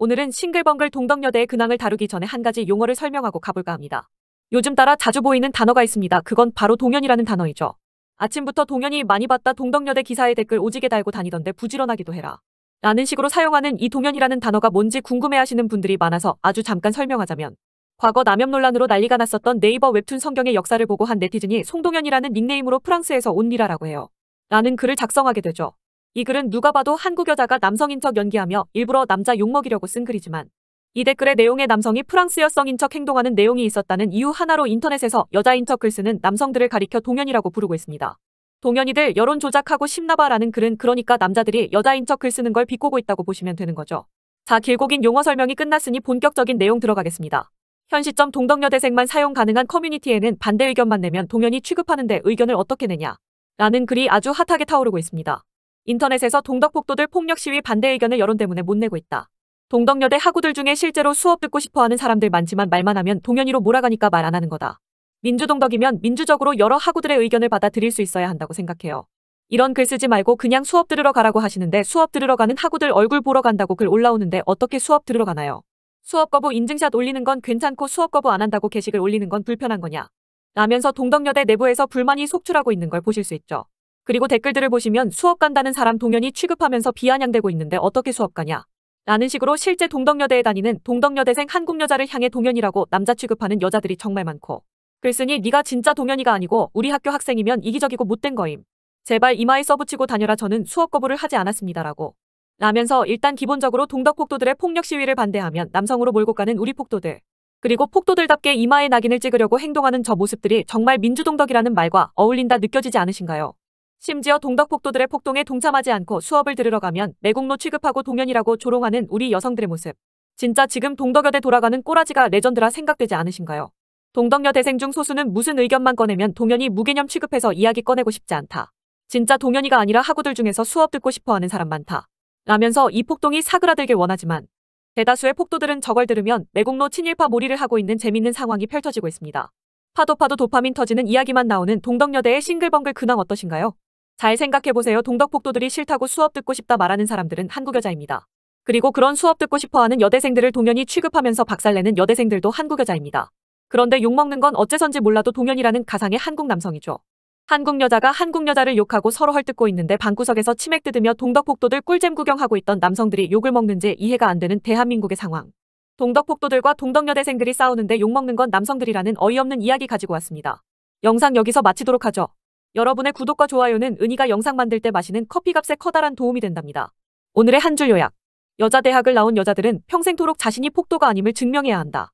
오늘은 싱글벙글 동덕여대의 근황을 다루기 전에 한 가지 용어를 설명하고 가볼까 합니다. 요즘 따라 자주 보이는 단어가 있습니다. 그건 바로 동연이라는 단어이죠. 아침부터 동연이 많이 봤다 동덕여대 기사에 댓글 오지게 달고 다니던데 부지런하기도 해라. 라는 식으로 사용하는 이 동연이라는 단어가 뭔지 궁금해하시는 분들이 많아서 아주 잠깐 설명하자면 과거 남염 논란으로 난리가 났었던 네이버 웹툰 성경의 역사를 보고 한 네티즌이 송동연이라는 닉네임으로 프랑스에서 온 리라라고 해요. 라는 글을 작성하게 되죠. 이 글은 누가 봐도 한국 여자가 남성인 척 연기하며 일부러 남자 욕먹이려고 쓴 글이지만 이 댓글의 내용에 남성이 프랑스 여성인 척 행동하는 내용이 있었다는 이유 하나로 인터넷에서 여자인 척글 쓰는 남성들을 가리켜 동연이라고 부르고 있습니다. 동연이들 여론 조작하고 싶나봐라는 글은 그러니까 남자들이 여자인 척글 쓰는 걸 비꼬고 있다고 보시면 되는 거죠. 자 길고 긴 용어 설명이 끝났으니 본격적인 내용 들어가겠습니다. 현 시점 동덕여대생만 사용 가능한 커뮤니티에는 반대 의견만 내면 동연이 취급하는데 의견을 어떻게 내냐 라는 글이 아주 핫하게 타오르고 있습니다. 인터넷에서 동덕폭도들 폭력 시위 반대 의견을 여론 때문에 못 내고 있다. 동덕여대 학우들 중에 실제로 수업 듣고 싶어 하는 사람들 많지만 말만 하면 동연이로 몰아가니까 말 안 하는 거다. 민주동덕이면 민주적으로 여러 학우들의 의견을 받아들일 수 있어야 한다고 생각해요. 이런 글 쓰지 말고 그냥 수업 들으러 가라고 하시는데 수업 들으러 가는 학우들 얼굴 보러 간다고 글 올라오는데 어떻게 수업 들으러 가나요? 수업 거부 인증샷 올리는 건 괜찮고 수업 거부 안 한다고 게시글 올리는 건 불편한 거냐? 라면서 동덕여대 내부에서 불만이 속출하고 있는 걸 보실 수 있죠. 그리고 댓글들을 보시면 수업 간다는 사람 동연이 취급하면서 비아냥대고 있는데 어떻게 수업 가냐. 라는 식으로 실제 동덕여대에 다니는 동덕여대생 한국 여자를 향해 동연이라고 남자 취급하는 여자들이 정말 많고. 글쓴이 네가 진짜 동연이가 아니고 우리 학교 학생이면 이기적이고 못된 거임. 제발 이마에 써붙이고 다녀라 저는 수업 거부를 하지 않았습니다라고. 라면서 일단 기본적으로 동덕 폭도들의 폭력 시위를 반대하면 남성으로 몰고 가는 우리 폭도들. 그리고 폭도들답게 이마에 낙인을 찍으려고 행동하는 저 모습들이 정말 민주동덕이라는 말과 어울린다 느껴지지 않으신가요? 심지어 동덕폭도들의 폭동에 동참하지 않고 수업을 들으러 가면 매국노 취급하고 동연이라고 조롱하는 우리 여성들의 모습. 진짜 지금 동덕여대 돌아가는 꼬라지가 레전드라 생각되지 않으신가요? 동덕여 대생 중 소수는 무슨 의견만 꺼내면 동연이 무개념 취급해서 이야기 꺼내고 싶지 않다. 진짜 동연이가 아니라 학우들 중에서 수업 듣고 싶어하는 사람 많다. 라면서 이 폭동이 사그라들길 원하지만 대다수의 폭도들은 저걸 들으면 매국노 친일파 몰이를 하고 있는 재밌는 상황이 펼쳐지고 있습니다. 파도파도 도파민 터지는 이야기만 나오는 동덕여대의 싱글벙글 근황 어떠신가요? 잘 생각해보세요. 동덕폭도들이 싫다고 수업 듣고 싶다 말하는 사람들은 한국 여자입니다. 그리고 그런 수업 듣고 싶어하는 여대생들을 동연히 취급하면서 박살내는 여대생들도 한국 여자입니다. 그런데 욕먹는 건 어째선지 몰라도 동연이라는 가상의 한국 남성이죠. 한국 여자가 한국 여자를 욕하고 서로 헐뜯고 있는데 방구석에서 치맥 뜯으며 동덕폭도들 꿀잼 구경하고 있던 남성들이 욕을 먹는지 이해가 안 되는 대한민국의 상황. 동덕폭도들과 동덕여대생들이 싸우는데 욕먹는 건 남성들이라는 어이없는 이야기 가지고 왔습니다. 영상 여기서 마치도록 하죠. 여러분의 구독과 좋아요는 은희가 영상 만들 때 마시는 커피값에 커다란 도움이 된답니다. 오늘의 한 줄 요약. 여자 대학을 나온 여자들은 평생토록 자신이 폭도가 아님을 증명해야 한다.